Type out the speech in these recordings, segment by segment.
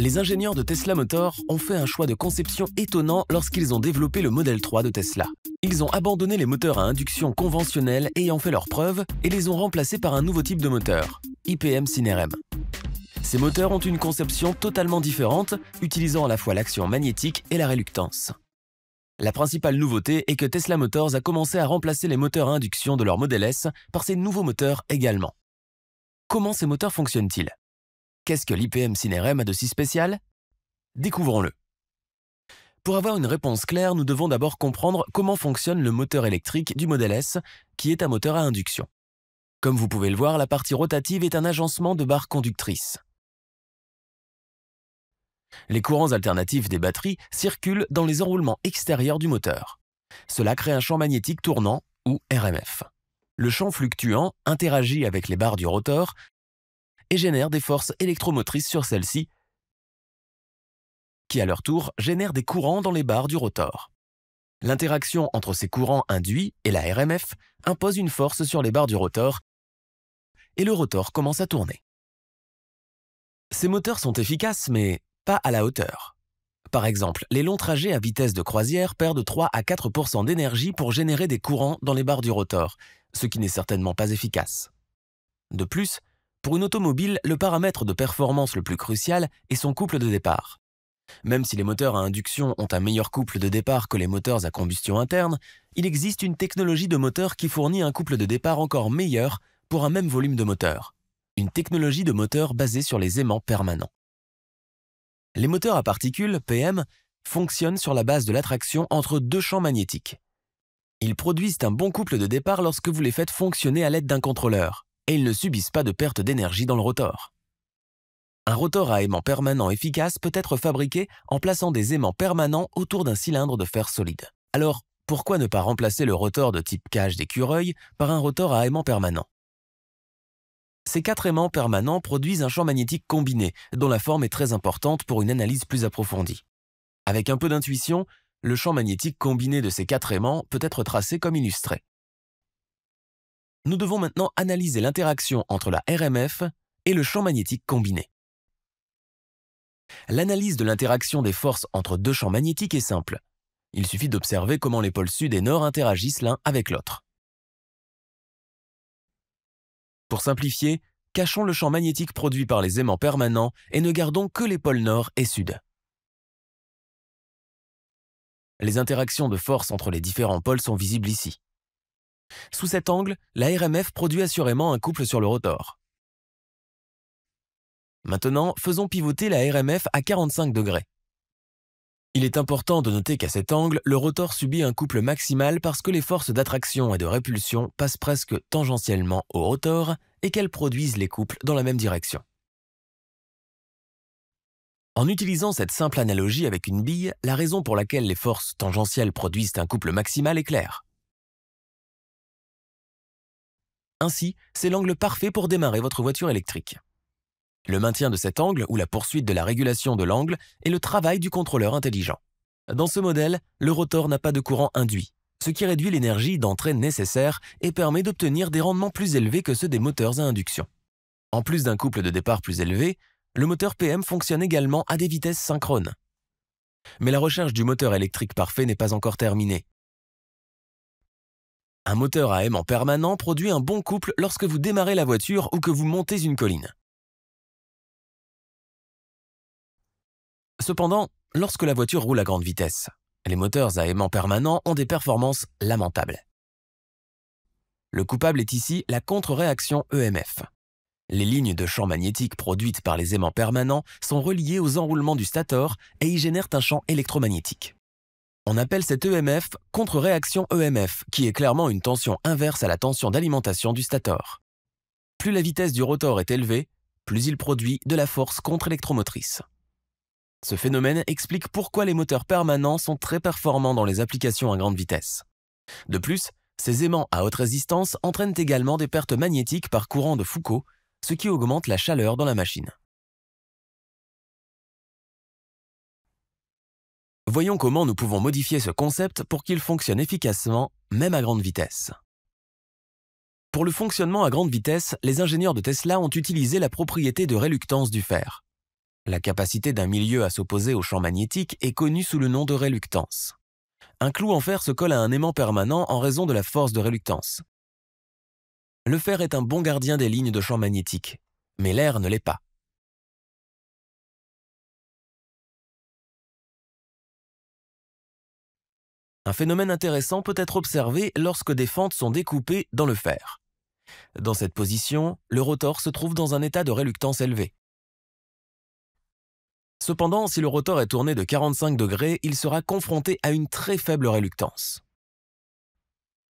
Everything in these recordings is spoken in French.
Les ingénieurs de Tesla Motors ont fait un choix de conception étonnant lorsqu'ils ont développé le modèle 3 de Tesla. Ils ont abandonné les moteurs à induction conventionnels ayant fait leurs preuves et les ont remplacés par un nouveau type de moteur, IPM CineRM. Ces moteurs ont une conception totalement différente, utilisant à la fois l'action magnétique et la réluctance. La principale nouveauté est que Tesla Motors a commencé à remplacer les moteurs à induction de leur modèle S par ces nouveaux moteurs également. Comment ces moteurs fonctionnent-ils Qu'est-ce que l'IPM CINRM a de si spécial Découvrons-le. Pour avoir une réponse claire, nous devons d'abord comprendre comment fonctionne le moteur électrique du modèle S, qui est un moteur à induction. Comme vous pouvez le voir, la partie rotative est un agencement de barres conductrices. Les courants alternatifs des batteries circulent dans les enroulements extérieurs du moteur. Cela crée un champ magnétique tournant, ou RMF. Le champ fluctuant interagit avec les barres du rotor et génèrent des forces électromotrices sur celles-ci, qui à leur tour génèrent des courants dans les barres du rotor. L'interaction entre ces courants induits et la RMF impose une force sur les barres du rotor et le rotor commence à tourner. Ces moteurs sont efficaces mais pas à la hauteur. Par exemple, les longs trajets à vitesse de croisière perdent 3 à 4 d'énergie pour générer des courants dans les barres du rotor, ce qui n'est certainement pas efficace. De plus, pour une automobile, le paramètre de performance le plus crucial est son couple de départ. Même si les moteurs à induction ont un meilleur couple de départ que les moteurs à combustion interne, il existe une technologie de moteur qui fournit un couple de départ encore meilleur pour un même volume de moteur. Une technologie de moteur basée sur les aimants permanents. Les moteurs à particules, PM, fonctionnent sur la base de l'attraction entre deux champs magnétiques. Ils produisent un bon couple de départ lorsque vous les faites fonctionner à l'aide d'un contrôleur et ils ne subissent pas de perte d'énergie dans le rotor. Un rotor à aimant permanent efficace peut être fabriqué en plaçant des aimants permanents autour d'un cylindre de fer solide. Alors, pourquoi ne pas remplacer le rotor de type cage d'écureuil par un rotor à aimant permanent Ces quatre aimants permanents produisent un champ magnétique combiné, dont la forme est très importante pour une analyse plus approfondie. Avec un peu d'intuition, le champ magnétique combiné de ces quatre aimants peut être tracé comme illustré. Nous devons maintenant analyser l'interaction entre la RMF et le champ magnétique combiné. L'analyse de l'interaction des forces entre deux champs magnétiques est simple. Il suffit d'observer comment les pôles sud et nord interagissent l'un avec l'autre. Pour simplifier, cachons le champ magnétique produit par les aimants permanents et ne gardons que les pôles nord et sud. Les interactions de force entre les différents pôles sont visibles ici. Sous cet angle, la RMF produit assurément un couple sur le rotor. Maintenant, faisons pivoter la RMF à 45 degrés. Il est important de noter qu'à cet angle, le rotor subit un couple maximal parce que les forces d'attraction et de répulsion passent presque tangentiellement au rotor et qu'elles produisent les couples dans la même direction. En utilisant cette simple analogie avec une bille, la raison pour laquelle les forces tangentielles produisent un couple maximal est claire. Ainsi, c'est l'angle parfait pour démarrer votre voiture électrique. Le maintien de cet angle ou la poursuite de la régulation de l'angle est le travail du contrôleur intelligent. Dans ce modèle, le rotor n'a pas de courant induit, ce qui réduit l'énergie d'entrée nécessaire et permet d'obtenir des rendements plus élevés que ceux des moteurs à induction. En plus d'un couple de départ plus élevé, le moteur PM fonctionne également à des vitesses synchrones. Mais la recherche du moteur électrique parfait n'est pas encore terminée. Un moteur à aimant permanent produit un bon couple lorsque vous démarrez la voiture ou que vous montez une colline. Cependant, lorsque la voiture roule à grande vitesse, les moteurs à aimant permanent ont des performances lamentables. Le coupable est ici la contre-réaction EMF. Les lignes de champ magnétique produites par les aimants permanents sont reliées aux enroulements du stator et y génèrent un champ électromagnétique. On appelle cette EMF contre-réaction EMF, qui est clairement une tension inverse à la tension d'alimentation du stator. Plus la vitesse du rotor est élevée, plus il produit de la force contre-électromotrice. Ce phénomène explique pourquoi les moteurs permanents sont très performants dans les applications à grande vitesse. De plus, ces aimants à haute résistance entraînent également des pertes magnétiques par courant de Foucault, ce qui augmente la chaleur dans la machine. Voyons comment nous pouvons modifier ce concept pour qu'il fonctionne efficacement, même à grande vitesse. Pour le fonctionnement à grande vitesse, les ingénieurs de Tesla ont utilisé la propriété de réluctance du fer. La capacité d'un milieu à s'opposer au champ magnétique est connue sous le nom de réluctance. Un clou en fer se colle à un aimant permanent en raison de la force de réluctance. Le fer est un bon gardien des lignes de champ magnétique, mais l'air ne l'est pas. Un phénomène intéressant peut être observé lorsque des fentes sont découpées dans le fer. Dans cette position, le rotor se trouve dans un état de réluctance élevé. Cependant, si le rotor est tourné de 45 degrés, il sera confronté à une très faible réluctance.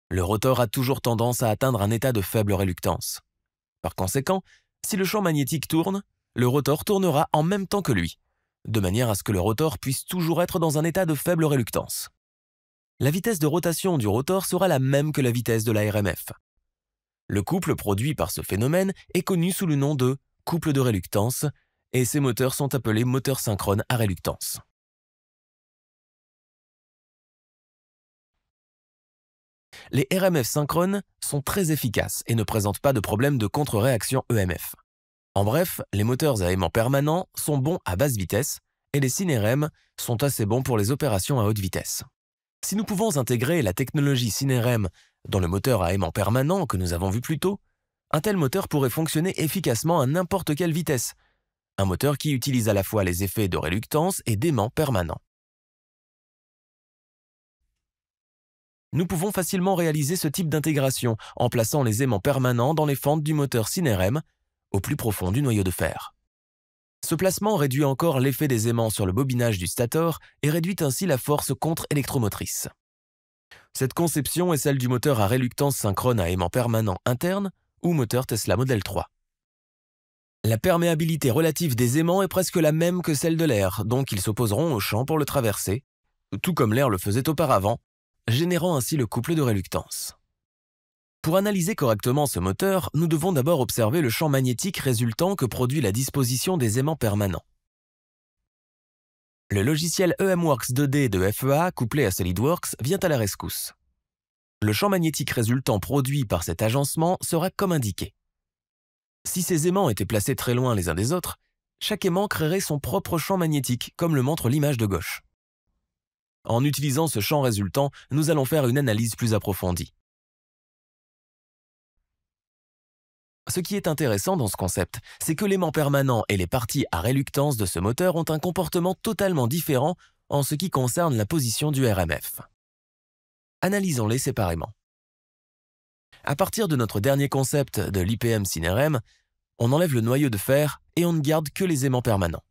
Le rotor a toujours tendance à atteindre un état de faible réluctance. Par conséquent, si le champ magnétique tourne, le rotor tournera en même temps que lui, de manière à ce que le rotor puisse toujours être dans un état de faible réluctance la vitesse de rotation du rotor sera la même que la vitesse de la RMF. Le couple produit par ce phénomène est connu sous le nom de couple de réluctance, et ces moteurs sont appelés moteurs synchrones à réluctance. Les RMF synchrones sont très efficaces et ne présentent pas de problème de contre-réaction EMF. En bref, les moteurs à aimant permanent sont bons à basse vitesse et les sinRM sont assez bons pour les opérations à haute vitesse. Si nous pouvons intégrer la technologie CineRM dans le moteur à aimant permanent que nous avons vu plus tôt, un tel moteur pourrait fonctionner efficacement à n'importe quelle vitesse, un moteur qui utilise à la fois les effets de réluctance et d'aimant permanent. Nous pouvons facilement réaliser ce type d'intégration en plaçant les aimants permanents dans les fentes du moteur CineRM, au plus profond du noyau de fer. Ce placement réduit encore l'effet des aimants sur le bobinage du stator et réduit ainsi la force contre-électromotrice. Cette conception est celle du moteur à réluctance synchrone à aimant permanent interne ou moteur Tesla Model 3. La perméabilité relative des aimants est presque la même que celle de l'air, donc ils s'opposeront au champ pour le traverser, tout comme l'air le faisait auparavant, générant ainsi le couple de réluctance. Pour analyser correctement ce moteur, nous devons d'abord observer le champ magnétique résultant que produit la disposition des aimants permanents. Le logiciel EMWorks 2D de FEA couplé à SolidWorks vient à la rescousse. Le champ magnétique résultant produit par cet agencement sera comme indiqué. Si ces aimants étaient placés très loin les uns des autres, chaque aimant créerait son propre champ magnétique, comme le montre l'image de gauche. En utilisant ce champ résultant, nous allons faire une analyse plus approfondie. Ce qui est intéressant dans ce concept, c'est que l'aimant permanent et les parties à réluctance de ce moteur ont un comportement totalement différent en ce qui concerne la position du RMF. Analysons-les séparément. À partir de notre dernier concept de l'IPM synrm on enlève le noyau de fer et on ne garde que les aimants permanents.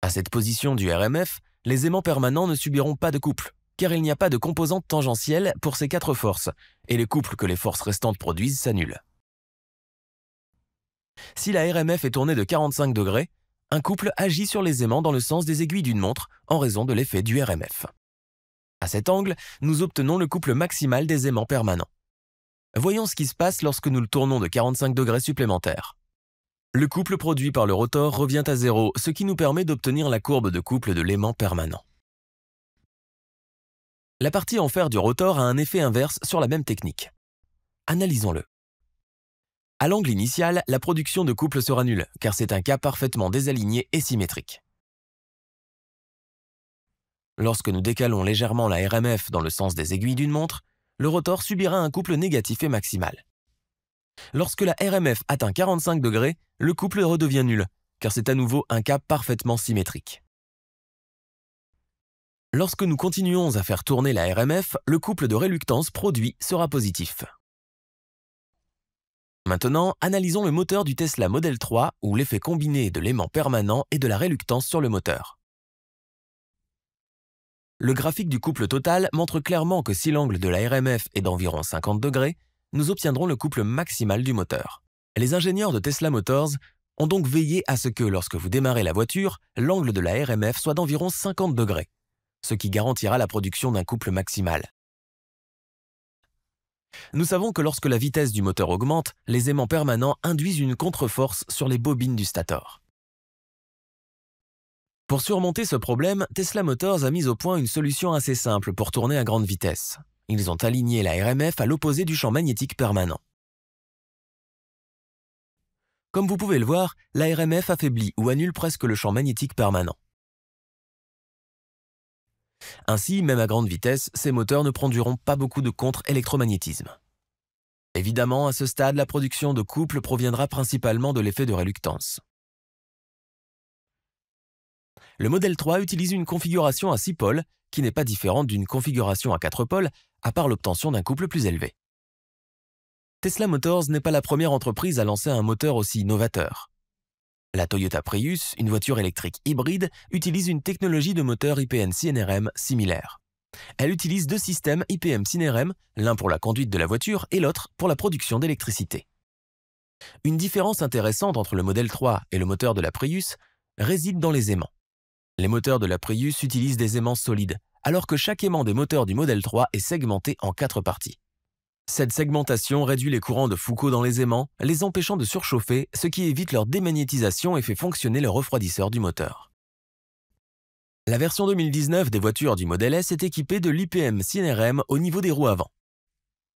À cette position du RMF, les aimants permanents ne subiront pas de couple, car il n'y a pas de composante tangentielle pour ces quatre forces, et les couples que les forces restantes produisent s'annulent. Si la RMF est tournée de 45 degrés, un couple agit sur les aimants dans le sens des aiguilles d'une montre en raison de l'effet du RMF. À cet angle, nous obtenons le couple maximal des aimants permanents. Voyons ce qui se passe lorsque nous le tournons de 45 degrés supplémentaires. Le couple produit par le rotor revient à zéro, ce qui nous permet d'obtenir la courbe de couple de l'aimant permanent. La partie en fer du rotor a un effet inverse sur la même technique. Analysons-le. À l'angle initial, la production de couple sera nulle, car c'est un cas parfaitement désaligné et symétrique. Lorsque nous décalons légèrement la RMF dans le sens des aiguilles d'une montre, le rotor subira un couple négatif et maximal. Lorsque la RMF atteint 45 degrés, le couple redevient nul, car c'est à nouveau un cas parfaitement symétrique. Lorsque nous continuons à faire tourner la RMF, le couple de réluctance produit sera positif. Maintenant, analysons le moteur du Tesla Model 3 ou l'effet combiné de l'aimant permanent et de la réluctance sur le moteur. Le graphique du couple total montre clairement que si l'angle de la RMF est d'environ 50 degrés, nous obtiendrons le couple maximal du moteur. Les ingénieurs de Tesla Motors ont donc veillé à ce que lorsque vous démarrez la voiture, l'angle de la RMF soit d'environ 50 degrés, ce qui garantira la production d'un couple maximal. Nous savons que lorsque la vitesse du moteur augmente, les aimants permanents induisent une contreforce sur les bobines du stator. Pour surmonter ce problème, Tesla Motors a mis au point une solution assez simple pour tourner à grande vitesse. Ils ont aligné la RMF à l'opposé du champ magnétique permanent. Comme vous pouvez le voir, la RMF affaiblit ou annule presque le champ magnétique permanent. Ainsi, même à grande vitesse, ces moteurs ne produiront pas beaucoup de contre-électromagnétisme. Évidemment, à ce stade, la production de couple proviendra principalement de l'effet de réluctance. Le modèle 3 utilise une configuration à 6 pôles qui n'est pas différente d'une configuration à 4 pôles à part l'obtention d'un couple plus élevé. Tesla Motors n'est pas la première entreprise à lancer un moteur aussi novateur. La Toyota Prius, une voiture électrique hybride, utilise une technologie de moteur IPN-CNRM similaire. Elle utilise deux systèmes IPM-CNRM, l'un pour la conduite de la voiture et l'autre pour la production d'électricité. Une différence intéressante entre le modèle 3 et le moteur de la Prius réside dans les aimants. Les moteurs de la Prius utilisent des aimants solides, alors que chaque aimant des moteurs du modèle 3 est segmenté en quatre parties. Cette segmentation réduit les courants de Foucault dans les aimants, les empêchant de surchauffer, ce qui évite leur démagnétisation et fait fonctionner le refroidisseur du moteur. La version 2019 des voitures du modèle S est équipée de l'IPM CINRM au niveau des roues avant.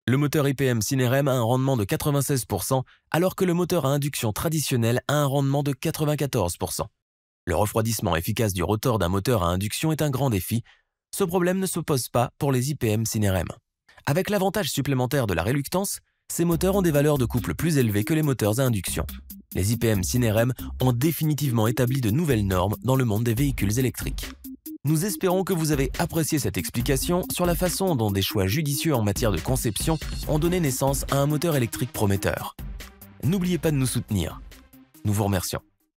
Le moteur IPM CINERM a un rendement de 96%, alors que le moteur à induction traditionnel a un rendement de 94%. Le refroidissement efficace du rotor d'un moteur à induction est un grand défi. Ce problème ne se pose pas pour les IPM CINRM. Avec l'avantage supplémentaire de la réluctance, ces moteurs ont des valeurs de couple plus élevées que les moteurs à induction. Les IPM CINRM ont définitivement établi de nouvelles normes dans le monde des véhicules électriques. Nous espérons que vous avez apprécié cette explication sur la façon dont des choix judicieux en matière de conception ont donné naissance à un moteur électrique prometteur. N'oubliez pas de nous soutenir. Nous vous remercions.